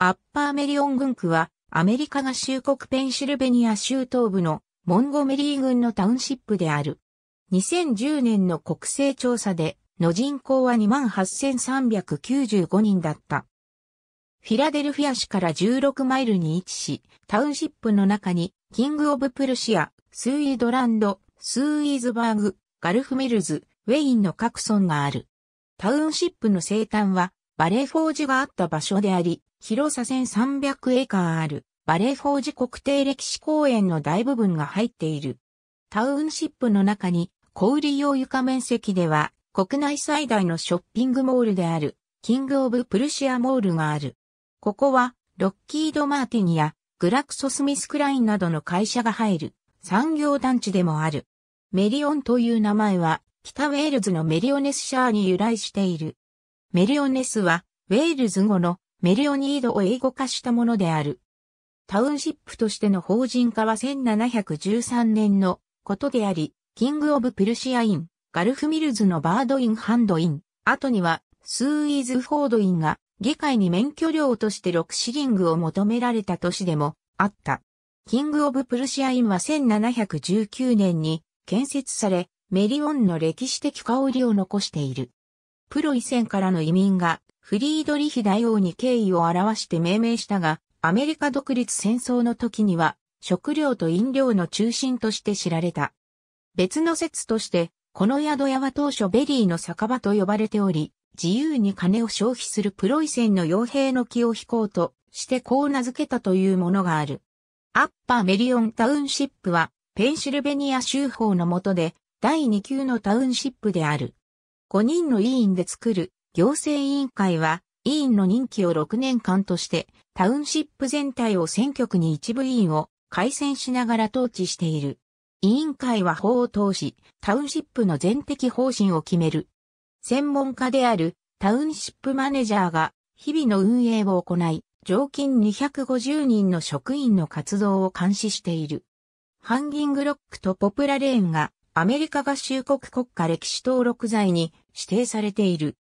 アッパーメリオン郡区は、アメリカ合衆国ペンシルベニア州東部のモンゴメリー郡のタウンシップである。2010年の国勢調査で、の人口は28,395人だった。フィラデルフィア市から16マイルに位置し、タウンシップの中に、キング・オブ・プルシア、スーイドランド、スーイーズバーグ、ガルフメルズ、ウェインの各村がある。タウンシップの生誕は、バレーフォージがあった場所であり、広さ1300エーカーある、バレーフォージ国定歴史公園の大部分が入っている。タウンシップの中に、小売用床面積では、国内最大のショッピングモールである、キング・オブ・プルシア・モールがある。ここは、ロッキード・マーティンや、グラクソ・スミス・クラインなどの会社が入る、産業団地でもある。メリオンという名前は、北ウェールズのメリオネスシャーに由来している。メリオネスは、ウェールズ語のメリオニードを英語化したものである。タウンシップとしての法人化は1713年のことであり、キング・オブ・プルシア・イン、ガルフ・ミルズのバード・イン・ハンド・イン、後にはスーイーズ・フォード・インが議会に免許料として6シリングを求められた都市でもあった。キング・オブ・プルシア・インは1719年に建設され、メリオンの歴史的香りを残している。プロイセンからの移民がフリードリヒ大王に敬意を表して命名したが、アメリカ独立戦争の時には食料と飲料の中心として知られた。別の説として、この宿屋は当初ベリーの酒場と呼ばれており、自由に金を消費するプロイセンの傭兵の気を引こうとしてこう名付けたというものがある。アッパーメリオンタウンシップはペンシルベニア州法の下で第2級のタウンシップである。5人の委員で作る行政委員会は、委員の任期を6年間として、タウンシップ全体を選挙区に一部委員を改選しながら統治している。委員会は法を通し、タウンシップの全的方針を決める。専門家であるタウンシップマネジャーが日々の運営を行い、常勤250人の職員の活動を監視している。ハンギングロックとポプラレーンがアメリカ合衆国国家歴史登録財に指定されている。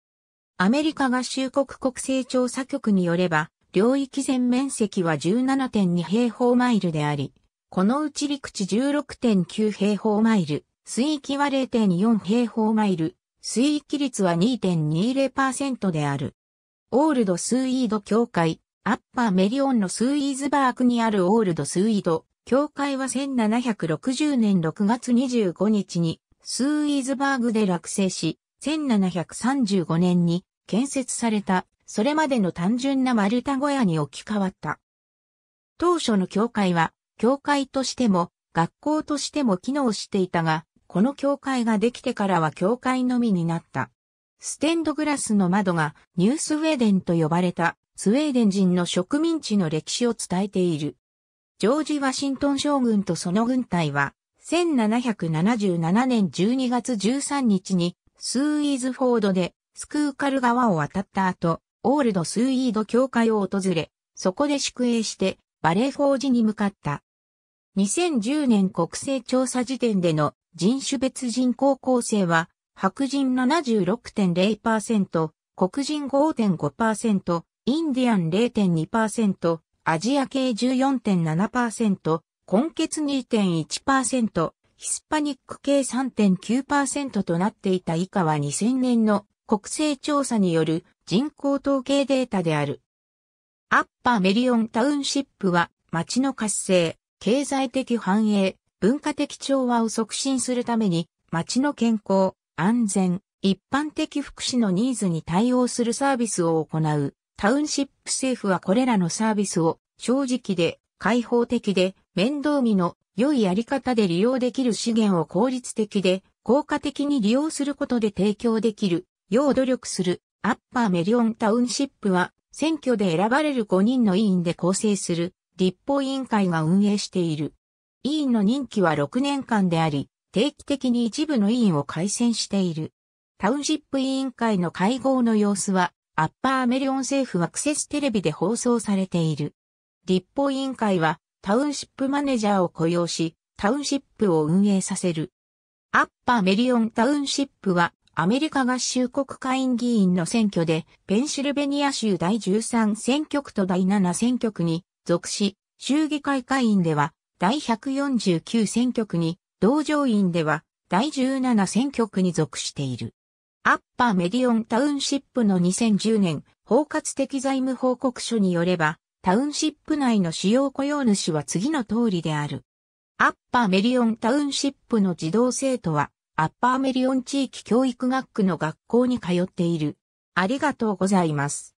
アメリカ合衆国国勢調査局によれば、領域全面積は17.2平方マイルであり、このうち陸地16.9平方マイル、水域は0.4平方マイル、水域率は2.20%である。オールドスイード協会、アッパーメリオンのスイーズバークにあるオールドスイード教会は1760年6月25日にスーイーズバーグで落成し、1735年に建設された、それまでの単純な丸太小屋に置き換わった。当初の教会は、教会としても、学校としても機能していたが、この教会ができてからは教会のみになった。ステンドグラスの窓がニュースウェーデンと呼ばれたスウェーデン人の植民地の歴史を伝えている。ジョージ・ワシントン将軍とその軍隊は、1777年12月13日に、スーイーズフォードで、スクーカル川を渡った後、オールド・スーイード教会を訪れ、そこで宿営して、バレーフォージに向かった。2010年国勢調査時点での人種別人口構成は、白人76.0%、黒人5.5%、インディアン0.2%、アジア系14.7%、根血2.1%、ヒスパニック系3.9%となっていた以下は2000年の国勢調査による人口統計データである。アッパーメリオンタウンシップは町の活性、経済的繁栄、文化的調和を促進するために町の健康、安全、一般的福祉のニーズに対応するサービスを行う。タウンシップ政府はこれらのサービスを正直で、開放的で、面倒見の良いやり方で利用できる資源を効率的で、効果的に利用することで提供できる、よう努力する、アッパーメリオンタウンシップは、選挙で選ばれる5人の委員で構成する、立法委員会が運営している。委員の任期は6年間であり、定期的に一部の委員を改選している。タウンシップ委員会の会合の様子は、アッパーメリオン政府アクセステレビで放送されている。立法委員会はタウンシップマネージャーを雇用し、タウンシップを運営させる。アッパーメリオンタウンシップはアメリカ合衆国会員議員の選挙でペンシルベニア州第13選挙区と第7選挙区に属し、州議会会員では第149選挙区に、同上院では第17選挙区に属している。アッパーメディオンタウンシップの2010年包括的財務報告書によれば、タウンシップ内の主要雇用主は次の通りである。アッパーメリオンタウンシップの児童生徒は、アッパーメリオン地域教育学区の学校に通っている。ありがとうございます。